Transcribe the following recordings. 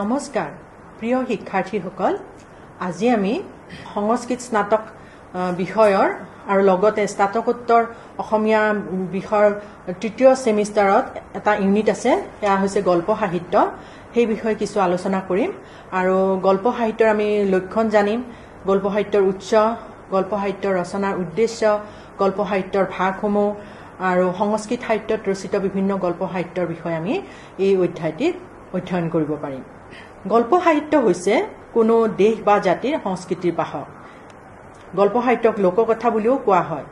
নমস্কাৰ প্ৰিয় শিক্ষাৰ্থীসকল আজি আমি সংস্কৃত স্নাতক বিষয়ৰ আৰু লগতে স্নাতকোত্তৰ অসমীয়া বিষয়ৰ তৃতীয় ছেমিষ্টাৰত এটা ইউনিট আছে সেয়া হৈছে গল্প সাহিত্য সেই বিষয়ে কিছু আলোচনা কৰিম আৰু গল্প সাহিত্যৰ আমি লক্ষণ জানিম গল্প সাহিত্যৰ উৎস গল্প সাহিত্যৰ ৰচনাৰ উদ্দেশ্য গল্প সাহিত্যৰ ভাগসমূহ আৰু সংস্কৃত সাহিত্যত ৰচিত বিভিন্ন গল্প সাহিত্যৰ বিষয়ে আমি এই অধ্যায়টিত অধ্যয়ন কৰিব পাৰিম গল্প সাহিত্য হৈছে কোনো দেশ বা জাতিৰ সংস্কৃতিৰ বাহক গল্প সাহিত্যক লোককথা বুলিও কোৱা হয়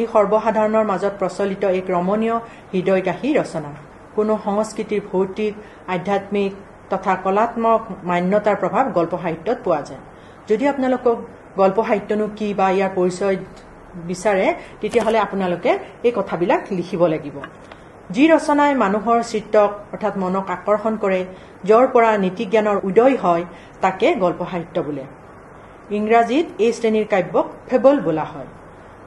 ই সৰ্বসাধাৰণৰ মাজত প্ৰচলিত এক ৰমনীয় হৃদয়গ্ৰাহী ৰচনা কোনো সংস্কৃতিৰ ভৌতিক আধ্যাত্মিক তথা কলাত্মক মান্যতাৰ প্ৰভাৱ গল্প সাহিত্যত পোৱা যায় যদি আপোনালোকক গল্প সাহিত্যনো কি বা ইয়াৰ পৰিচয় বিচাৰে তেতিয়াহ'লে আপোনালোকে এই কথাবিলাক লিখিব লাগিব যি ৰচনাই মানুহৰ চিত্ৰক অৰ্থাৎ মনক আকৰ্ষণ কৰে যৰ পৰা নীতি জ্ঞানৰ উদয় হয় তাকে গল্প সাহিত্য বোলে ইংৰাজীত এই শ্ৰেণীৰ কাব্যক ফেবল বোলা হয়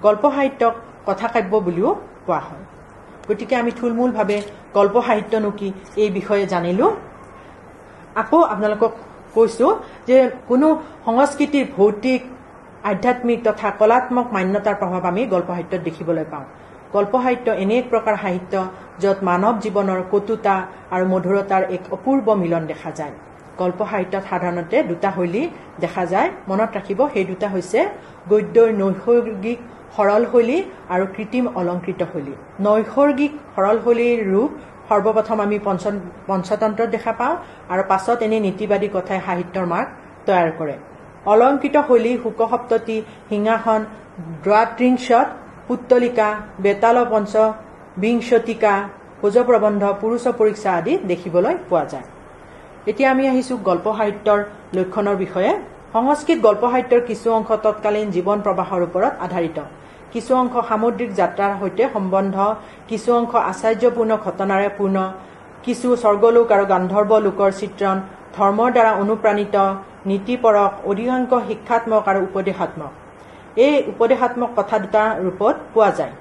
গল্প সাহিত্যক কথা কাব্য বুলিও কোৱা হয় গতিকে আমি থুলমূলভাৱে গল্প সাহিত্যনো কি এই বিষয়ে জানিলো আকৌ আপোনালোকক কৈছোঁ যে কোনো সংস্কৃতিৰ ভৌতিক আধ্যাত্মিক তথা কলাত্মক মান্যতাৰ প্ৰভাৱ আমি গল্প সাহিত্যত দেখিবলৈ পাওঁ সাহিত্য এনে এক প্ৰকাৰ সাহিত্য য'ত মানৱ জীৱনৰ কটুতা আৰু মধুৰতাৰ এক অপূৰ্ব মিলন দেখা যায় গল্প সাহিত্যত সাধাৰণতে দুটা শৈলী দেখা যায় মনত ৰাখিব সেই দুটা হৈছে গদ্যৰ নৈসৰ্গিক সৰল শৈলী আৰু কৃত্ৰিম অলংকৃত শৈলী নৈসৰ্গিক সৰল শৈলীৰ ৰূপ সৰ্বপ্ৰথম আমি পঞ্চ পঞ্চতন্ত্ৰত দেখা পাওঁ আৰু পাছত এনে নীতিবাদী কথাই সাহিত্যৰ মাৰ্গ তৈয়াৰ কৰে অলংকৃত শৈলী শোকসপ্তটি সিংহাসন দ্ৰাত্ৰিংশত পুত্তলিকা বেতাল পঞ্চ বিংশতিকা প্ৰবন্ধ পুৰুষ পৰীক্ষা আদি দেখিবলৈ পোৱা যায় এতিয়া আমি আহিছো গল্প সাহিত্যৰ লক্ষণৰ বিষয়ে সংস্কৃত গল্প সাহিত্যৰ কিছু অংশ তৎকালীন জীৱন প্ৰবাহৰ ওপৰত আধাৰিত কিছু অংশ সামুদ্ৰিক যাত্ৰাৰ সৈতে সম্বন্ধ কিছু অংশ আশ্চাৰ্যপূৰ্ণ ঘটনাৰে পূৰ্ণ কিছু স্বৰ্গলোক আৰু গান্ধৰ্ব লোকৰ চিত্ৰণ ধৰ্মৰ দ্বাৰা অনুপ্ৰাণিত নীতিপৰক অধিকাংশ শিক্ষাত্মক আৰু উপদেশাত্মক এই উপদেশাত্মক কথা দুটা ৰূপত পোৱা যায়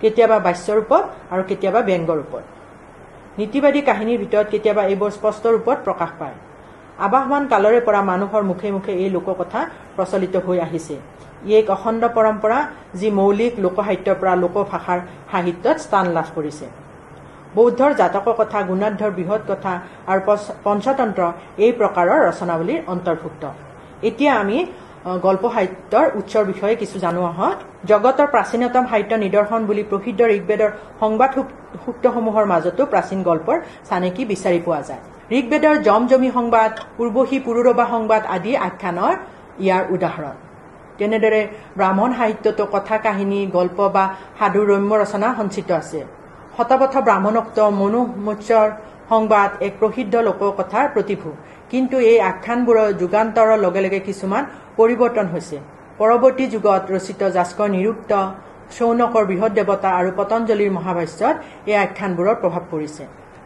কেতিয়াবা বাচ্য ৰূপত আৰু কেতিয়াবা ব্যংগ ৰূপত নীতিবাদী কাহিনীৰ ভিতৰত কেতিয়াবা এইবোৰ স্পষ্ট ৰূপত প্ৰকাশ পায় আৱাহমান কালৰে পৰা মানুহৰ মুখে মুখে এই লোককথা প্ৰচলিত হৈ আহিছে ই এক অখণ্ড পৰম্পৰা যি মৌলিক লোকসাহিত্যৰ পৰা লোকভাষাৰ সাহিত্যত স্থান লাভ কৰিছে বৌদ্ধৰ জাতক কথা গুণাৰ্ধৰ বৃহৎ কথা আৰু পঞ্চতন্ত্ৰ এই প্ৰকাৰৰ ৰচনাৱলীৰ অন্তৰ্ভুক্ত এতিয়া আমি গল্প সাহিত্যৰ উৎসৰ বিষয়ে কিছু জানো আহক জগতৰ প্ৰাচীনতম সাহিত্য নিদৰ্শন বুলি প্ৰসিদ্ধ ঋগবেদৰ সংবাদ সূক্তসমূহৰ মাজতো প্ৰাচীন গল্পৰ চানেকি বিচাৰি পোৱা যায় ঋগবেদৰ জমজমি সংবাদ উৰ্বশী পুৰুৰবা সংবাদ আদি আখ্যানৰ ইয়াৰ উদাহৰণ তেনেদৰে ব্ৰাহ্মণ সাহিত্যতো কথা কাহিনী গল্প বা সাধু ৰম্য ৰচনা সঞ্চিত আছে শতপথ মনোহ মনোমোচ্যৰ সংবাদ এক প্ৰসিদ্ধ লোককথাৰ প্ৰতিভূ কিন্তু এই আখ্যানবোৰৰ যুগান্তৰৰ লগে লগে কিছুমান পৰিৱৰ্তন হৈছে পৰৱৰ্তী যুগত ৰচিত জাস্কৰ নিৰুক্ত চৌনকৰ বৃহৎ দেৱতা আৰু পতঞ্জলীৰ মহাভাষ্যত এই আখ্যানবোৰৰ প্ৰভাৱ পৰিছে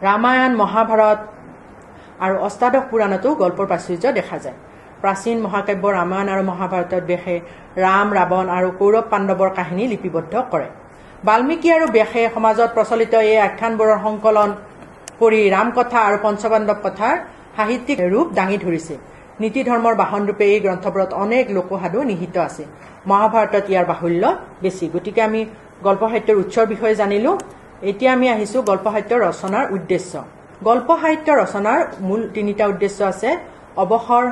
ৰামায়ণ মহাভাৰত আৰু অষ্টাদশ পুৰাণতো গল্পৰ প্ৰাচুৰ্য দেখা যায় প্ৰাচীন মহাকাব্য ৰামায়ণ আৰু মহাভাৰতত বেশে ৰাম ৰাৱণ আৰু কৌৰৱ পাণ্ডৱৰ কাহিনী লিপিবদ্ধ কৰে বাল্মীকি আৰু বেশে সমাজত প্ৰচলিত এই আখ্যানবোৰৰ সংকলন কৰি ৰামকথা আৰু পঞ্চপাণ্ডৱ কথাৰ সাহিত্যিক ৰূপ দাঙি ধৰিছে নীতি ধৰ্মৰ বাহন ৰূপে এই গ্ৰন্থবোৰত অনেক লোকসাধু নিহিত আছে মহাভাৰতত ইয়াৰ বাহুল্য বেছি গতিকে আমি গল্প সাহিত্যৰ উৎসৰ বিষয়ে জানিলো এতিয়া আমি আহিছো গল্প সাহিত্য ৰচনাৰ উদ্দেশ্য গল্প সাহিত্য ৰচনাৰ মূল তিনিটা উদ্দেশ্য আছে অৱসৰ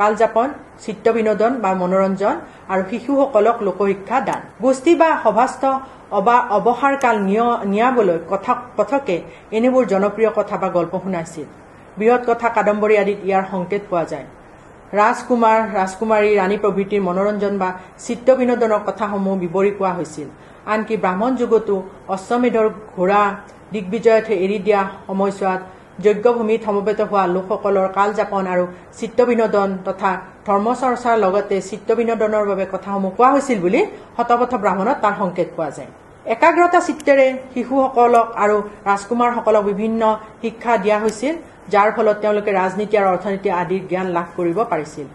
কাল যাপন চিত্ৰ বিনোদন বা মনোৰঞ্জন আৰু শিশুসকলক লোকশিক্ষা দান গোষ্ঠী বা সভাস্থ বা অৱসাৰ কাল নিয়াবলৈ কথকে এনেবোৰ জনপ্ৰিয় কথা বা গল্প শুনাইছিল বৃহৎ কথা কাদম্বৰী আদিত ইয়াৰ সংকেত পোৱা যায় ৰাজকুমাৰ ৰাজকুমাৰী ৰাণী প্ৰভৃতিৰ মনোৰঞ্জন বা চিত্ৰ বিনোদনৰ কথাসমূহ বিৱৰি কোৱা হৈছিল আনকি ব্ৰাহ্মণ যুগতো অশ্বমেধৰ ঘোঁৰা দিগ্বিজয়তহে এৰি দিয়া সময়ছোৱাত যজ্ঞভূমিত সমবেত হোৱা লোকসকলৰ কাল যাপন আৰু চিত্ৰ বিনোদন তথা ধৰ্ম চৰ্চাৰ লগতে চিত্ৰ বিনোদনৰ বাবে কথাসমূহ কোৱা হৈছিল বুলি শতপথ ব্ৰাহ্মণত তাৰ সংকেত পোৱা যায় একাগ্ৰতা চিত্ৰেৰে শিশুসকলক আৰু ৰাজকুমাৰসকলক বিভিন্ন শিক্ষা দিয়া হৈছিল যাৰ ফলত তেওঁলোকে ৰাজনীতি আৰু অৰ্থনীতি আদিৰ জ্ঞান লাভ কৰিব পাৰিছিল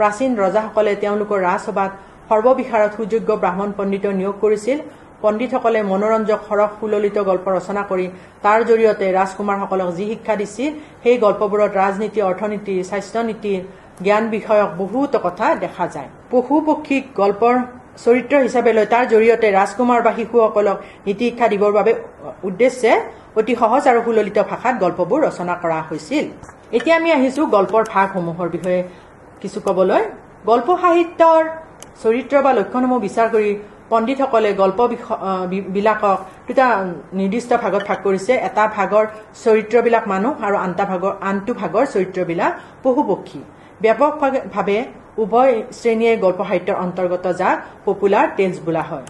প্ৰাচীন ৰজাসকলে তেওঁলোকৰ ৰাজসভাত সৰ্ববিশাৰত সুযোগ্য ব্ৰাহ্মণ পণ্ডিত নিয়োগ কৰিছিল পণ্ডিতসকলে মনোৰঞ্জক সৰহ সুললিত গল্প ৰচনা কৰি তাৰ জৰিয়তে ৰাজকুমাৰসকলক যি শিক্ষা দিছিল সেই গল্পবোৰত ৰাজনীতি অৰ্থনীতি স্বাস্থ্যনীতিৰ জ্ঞান বিষয়ক বহুতো কথা দেখা যায় পশু পক্ষীক গল্পৰ চৰিত্ৰ হিচাপে লৈ তাৰ জৰিয়তে ৰাজকুমাৰ বা শিশুসকলক নীতি শিক্ষা দিবৰ বাবে উদ্দেশ্যে অতি সহজ আৰু সুললিত ভাষাত গল্পবোৰ ৰচনা কৰা হৈছিল এতিয়া আমি আহিছো গল্পৰ ভাগসমূহৰ বিষয়ে কিছু ক'বলৈ গল্প সাহিত্যৰ চৰিত্ৰ বা লক্ষণসমূহ বিচাৰ কৰি পণ্ডিতসকলে গল্পবিলাকক দুটা নিৰ্দিষ্ট ভাগত ভাগ কৰিছে এটা ভাগৰ চৰিত্ৰবিলাক মানুহ আৰু আনটা ভাগৰ আনটো ভাগৰ চৰিত্ৰবিলাক পশুপক্ষী ব্যাপকভাৱে উভয় শ্ৰেণীয়ে গল্প সাহিত্যৰ অন্তৰ্গত যাক পপুলাৰ টেলছ বোলা হয়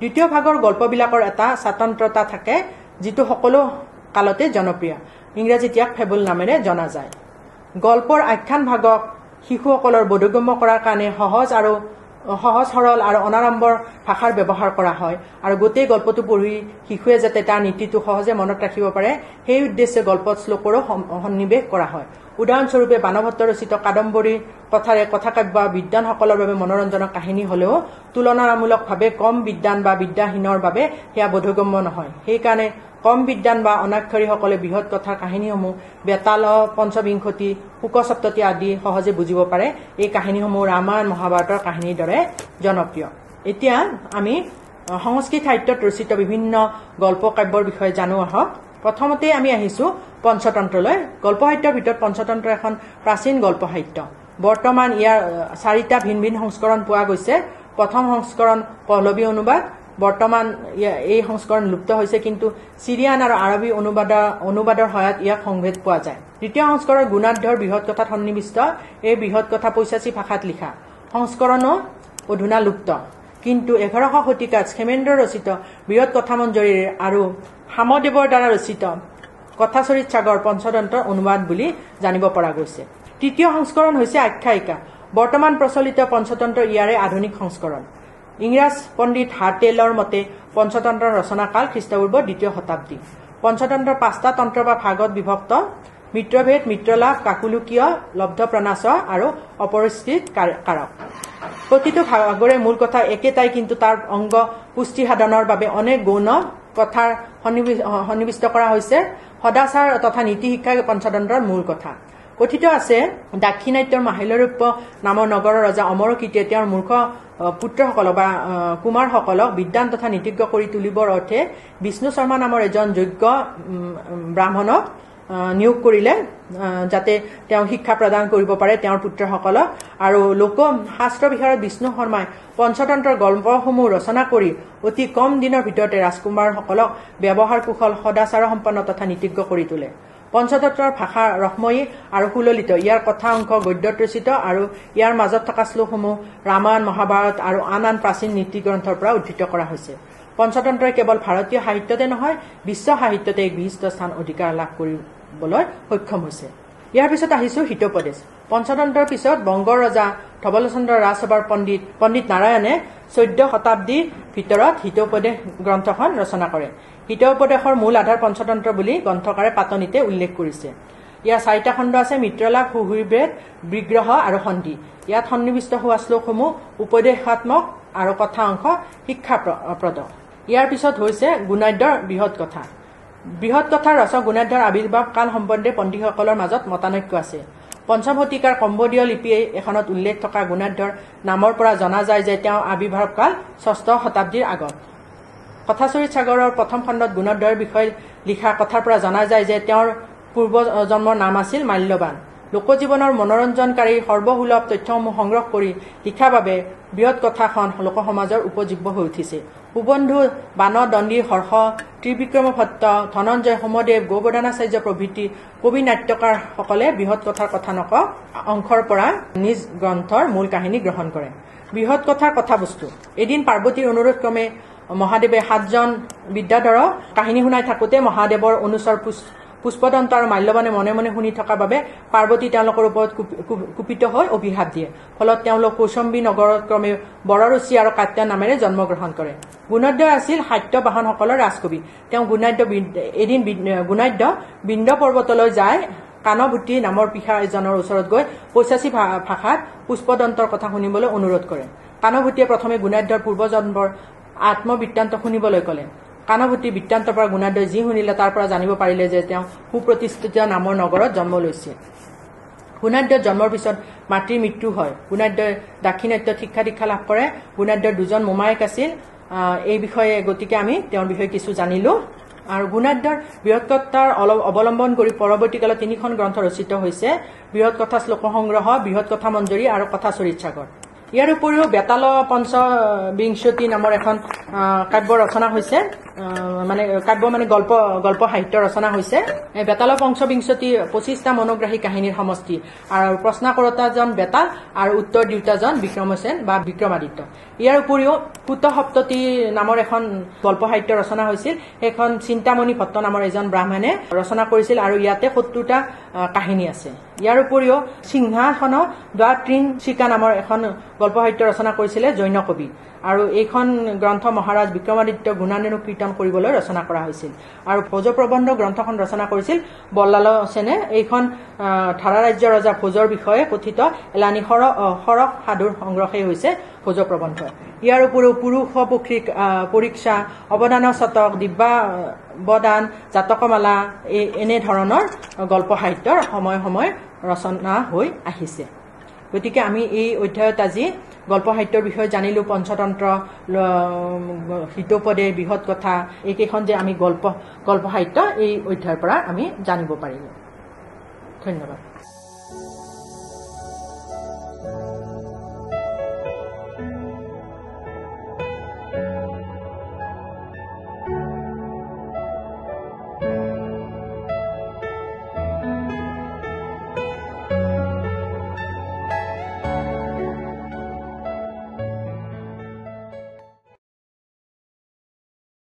দ্বিতীয় ভাগৰ গল্পবিলাকৰ এটা স্বতন্ত্ৰতা থাকে যিটো সকলো কালতে জনপ্ৰিয় ইংৰাজীত ইয়াক ফেবুল নামেৰে জনা যায় গল্পৰ আখ্যান ভাগক শিশুসকলৰ বোধগম্য কৰাৰ কাৰণে সহজ আৰু সহজ সৰল আৰু অনাৰম্বৰ ভাষাৰ ব্যৱহাৰ কৰা হয় আৰু গোটেই গল্পটো পঢ়ি শিশুৱে যাতে তাৰ নীতিটো সহজে মনত ৰাখিব পাৰে সেই উদ্দেশ্যে গল্পত শ্লোকৰো সন্নিৱেশ কৰা হয় উদাহৰণস্বৰূপে বানভট্ট ৰচিত কাদম্বৰী কথাৰে কথাকাব্য বিদ্যানসকলৰ বাবে মনোৰঞ্জনৰ কাহিনী হলেও তুলনামূলকভাৱে কম বিদ্যান বা বিদ্যাহীনৰ বাবে সেয়া বোধগম্য নহয় সেইকাৰণে কম বিদ্যান বা অনাক্ষৰীসকলে বৃহৎ কথাৰ কাহিনীসমূহ বেতাল পঞ্চবিংশতি শোকসপ্তি আদি সহজে বুজিব পাৰে এই কাহিনীসমূহ ৰামায়ণ মহাভাৰতৰ কাহিনীৰ দৰে জনপ্ৰিয় এতিয়া আমি সংস্কৃত সাহিত্যত ৰচিত বিভিন্ন গল্পকাব্যৰ বিষয়ে জানো আহক প্ৰথমতে আমি আহিছোঁ পঞ্চতন্ত্ৰলৈ গল্প সাহিত্যৰ ভিতৰত পঞ্চতন্ত্ৰ এখন প্ৰাচীন গল্প সাহিত্য বৰ্তমান ইয়াৰ চাৰিটা ভিন ভিন সংস্কৰণ পোৱা গৈছে প্ৰথম সংস্কৰণ পল্লৱী অনুবাদ বৰ্তমান এই সংস্কৰণ লুপ্ত হৈছে কিন্তু চিৰিয়ান আৰু আৰবী অনুবাদ অনুবাদৰ সহায়ত ইয়াক সংভেদ পোৱা যায় তৃতীয় সংস্কৰণ গুণাৰ্ধৰ বৃহৎ কথাত সন্নিৱিষ্ট এই বৃহৎ কথা পৈচাচী ভাষাত লিখা সংস্কৰণো অধুনা লুপ্ত কিন্তু এঘাৰশ শতিকাত খেমেন্দ্ৰ ৰচিত বৃহৎ কথা মঞ্জৰীৰ আৰু হামদেৱৰ দ্বাৰা ৰচিত কথাচৰিত চাগৰ পঞ্চতন্ত্ৰৰ অনুবাদ বুলি জানিব পৰা গৈছে তৃতীয় সংস্কৰণ হৈছে আখ্যায়িকা বৰ্তমান প্ৰচলিত পঞ্চতন্ত্ৰ ইয়াৰে আধুনিক সংস্কৰণ ইংৰাজ পণ্ডিত হাৰ্টেলৰ মতে পঞ্চতন্ত্ৰ ৰচনাকাল খ্ৰীষ্টপূৰ্ব দ্বিতীয় শতাব্দী পঞ্চতন্ত্ৰ পাঁচটা তন্ত্ৰ বা ভাগত বিভক্ত মিত্ৰভেদ মিত্ৰলাভ কাকুলুকীয় লব্ধ প্ৰণাচ আৰু অপৰিষ্কৃত কাৰক প্ৰতিটো ভাগৰে মূল কথা একেটাই কিন্তু তাৰ অংগ পুষ্টি সাধনৰ বাবে অনেক গৌণ কথাৰ সন্নিৱিষ্ট কৰা হৈছে সদাচাৰ তথা নীতি শিক্ষা পঞ্চদণ্ডৰ মূল কথা কথিত আছে দাক্ষিণাত্যৰ মাহিলৰূপ নামৰ নগৰৰ ৰজা অমৰ কীৰ্তিয়ে তেওঁৰ মূৰ্খ পুত্ৰসকলক বা কুমাৰসকলক বিদ্যান তথা নীতিজ্ঞ কৰি তুলিবৰ অৰ্থে বিষ্ণু শৰ্মা নামৰ এজন যোগ্য ব্ৰাহ্মণক নিয়োগ কৰিলে যাতে তেওঁ শিক্ষা প্ৰদান কৰিব পাৰে তেওঁৰ পুত্ৰসকলক আৰু লোক শাস্ত্ৰ বিষয়ৰ বিষ্ণু শৰ্মাই পঞ্চতন্ত্ৰৰ গল্পসমূহ ৰচনা কৰি অতি কম দিনৰ ভিতৰতে ৰাজকুমাৰসকলক ব্যৱহাৰ কুশল সদাচাৰ সম্পন্ন তথা নীতিজ্ঞ কৰি তোলে পঞ্চতন্ত্ৰৰ ভাষা ৰহময়ী আৰু সুললিত ইয়াৰ কথা অংশ গদ্যত ৰচিত আৰু ইয়াৰ মাজত থকা শ্লোকসমূহ ৰামায়ণ মহাভাৰত আৰু আন আন প্ৰাচীন নীতিগ্ৰন্থৰ পৰা উদ্ধৃত কৰা হৈছে পঞ্চতন্ত্ৰই কেৱল ভাৰতীয় সাহিত্যতে নহয় বিশ্ব সাহিত্যতে এক বিশিষ্ট স্থান অধিকাৰ লাভ কৰি বলৰ সক্ষম হৈছে ইয়াৰ পিছত আহিছো হিতোপদেশ পঞ্চতন্ত্ৰৰ পিছত বংগ ৰজা ধবলচন্দ্ৰ ৰাজসভাৰ পণ্ডিত পণ্ডিত নাৰায়ণে চৈধ্য শতাব্দীৰ ভিতৰত হিতোপদেশ গ্ৰন্থখন ৰচনা কৰে হিত উপদেশৰ মূল আধাৰ পঞ্চতন্ত্ৰ বুলি গ্ৰন্থকাৰে পাতনিতে উল্লেখ কৰিছে ইয়াৰ চাৰিটা খণ্ড আছে মিত্ৰলাভ সুহৃবেদ বিগ্ৰহ আৰু সন্ধি ইয়াত সন্নিৱিষ্ট হোৱা শ্লোকসমূহ উপদেশাত্মক আৰু কথা অংশ শিক্ষাপ্ৰদ ইয়াৰ পিছত হৈছে গুণাদ্যৰ বৃহৎ কথা বৃহৎ তথা ৰস গুণাধৰ আৱিৰ্ভাৱ কাল সম্বন্ধে পণ্ডিতসকলৰ মাজত মতানৈক্য আছে পঞ্চম শতিকাৰ কম্বদীয় লিপিয়ে এখনত উল্লেখ থকা গুণাধৰ নামৰ পৰা জনা যায় যে তেওঁ আৱিৰ্ভাৱ কাল ষষ্ঠ শতাব্দীৰ আগত কথাচৰিত সাগৰৰ প্ৰথম খণ্ডত গুণাধৰ বিষয়ে লিখা কথাৰ পৰা জনা যায় যে তেওঁৰ পূৰ্বজন্মৰ নাম আছিল মাল্যবান লোকজীৱনৰ মনোৰঞ্জনকাৰী সৰ্বসুলভ তথ্যসমূহ সংগ্ৰহ কৰি লিখাৰ বাবে বৃহৎ কথাখন লোকসমাজৰ উপযোগ্য হৈ উঠিছে সুবন্ধু বান দণ্ডী হৰ্ষ ত্ৰিবিক্ৰম ভট্ট ধনঞ্জয় সোমদেৱ গৌবদানাচাৰ্য প্ৰভৃতি কবি নাট্যকাৰসকলে বৃহৎ কথাৰ কথানক অংশৰ পৰা নিজ গ্ৰন্থৰ মূল কাহিনী গ্ৰহণ কৰে বৃহৎ কথাৰ কথাবস্তু এদিন পাৰ্বতীৰ অনুৰোধ ক্ৰমে মহাদেৱে সাতজন বিদ্যাধৰক কাহিনী শুনাই থাকোতে মহাদেৱৰ অনুচৰ পুষ্পদন্ত আৰু মাল্যৱানে মনে মনে শুনি থকাৰ বাবে পাৰ্বতী তেওঁলোকৰ ওপৰত কুপিত হৈ অভিশাপ দিয়ে ফলত তেওঁলোক কৌশম্বী নগৰত ক্ৰমে বৰৰুচি আৰু কাত্যা নামেৰে জন্মগ্ৰহণ কৰে গুণাদ্য আছিল সাত্য বাহনসকলৰ ৰাজকবি তেওঁ গুণাদ্য এদিন গুণাদ্য বৃন্দ পৰ্বতলৈ যায় কাণভূতি নামৰ পিশা এজনৰ ওচৰত গৈ পৈচাচী ভাষাত পুষ্পদন্তৰ কথা শুনিবলৈ অনুৰোধ কৰে কাণভূতিয়ে প্ৰথমে গুণাদ্যৰ পূৰ্বজন্মৰ আত্মবৃত্তান্ত শুনিবলৈ কলে কানভুটি বৃত্তান্তৰ পৰা গুণাদ্বয় যি শুনিলে তাৰ পৰা জানিব পাৰিলে যে তেওঁ সুপ্ৰতিষ্ঠিত নামৰ নগৰত জন্ম লৈছিল গুণাদ্য জন্মৰ পিছত মাতৃৰ মৃত্যু হয় গুণাদ্যই দাক্ষিণাত্য শিক্ষা দীক্ষা লাভ কৰে গুণাদ্যৰ দুজন মোমায়েক আছিল এই বিষয়ে গতিকে আমি তেওঁৰ বিষয়ে কিছু জানিলো আৰু গুণাদ্যৰ বৃহৎকত্তাৰ অৱলম্বন কৰি পৰৱৰ্তী কালত তিনিখন গ্ৰন্থ ৰচিত হৈছে বৃহৎ কথা শ্লোক সংগ্ৰহ বৃহৎ কথা মঞ্জৰী আৰু কথা চৰিত্ৰাগৰ ইয়াৰ উপৰিও বেতাল পঞ্চ বিংশতি নামৰ এখন কাব্য ৰচনা হৈছে মানে কাব্য মানে গল্প গল্প সাহিত্য ৰচনা হৈছে বেতাল পঞ্চ বিংশতি পঁচিছটা মনোগ্ৰাহী কাহিনীৰ সমষ্টি আৰু প্ৰশ্ন কৰোতাজন বেতাল আৰু উত্তৰ দিওঁতাজন বিক্ৰমসেন বা বিক্ৰমাদিত্য ইয়াৰ উপৰিও কুত সপ্তী নামৰ এখন গল্প সাহিত্য ৰচনা হৈছিল সেইখন চিন্তামণি ভট্ট নামৰ এজন ব্ৰাহ্মণে ৰচনা কৰিছিল আৰু ইয়াতে সত্তৰটা কাহিনী আছে ইয়াৰ উপৰিও সিংহাসন দ্বাৰ ত্ৰিন চিকা নামৰ এখন গল্প সাহিত্য ৰচনা কৰিছিলে জৈন কবি আৰু এইখন গ্ৰন্থ মহাৰাজ বিক্ৰমাদিত্য গুণানেনু কীৰ্তন কৰিবলৈ ৰচনা কৰা হৈছিল আৰু ভোজ প্ৰবন্ধ গ্ৰন্থখন ৰচনা কৰিছিল বল্লাল সেনে এইখন ধাৰা ৰাজ্য ৰজা ভোজৰ বিষয়ে কথিত এলানি সৰহ সাধুৰ সংগ্ৰহেই হৈছে ভোজ প্ৰবন্ধ ইয়াৰ উপৰিও পুৰুষ পুখ্ৰী পৰীক্ষা অৱদান শতক দিব্যা বদান জাতকমালা এনেধৰণৰ গল্প সাহিত্যৰ সময়ে সময়ে ৰচনা হৈ আহিছে গতিকে আমি এই অধ্যায়ত আজি গল্প সাহিত্যৰ বিষয়ে জানিলো পঞ্চতন্ত্ৰ হিতোপদে বৃহৎ কথা এইকেইখন যে আমি গল্প গল্প সাহিত্য এই অধ্যায়ৰ পৰা আমি জানিব পাৰিলো ধন্যবাদ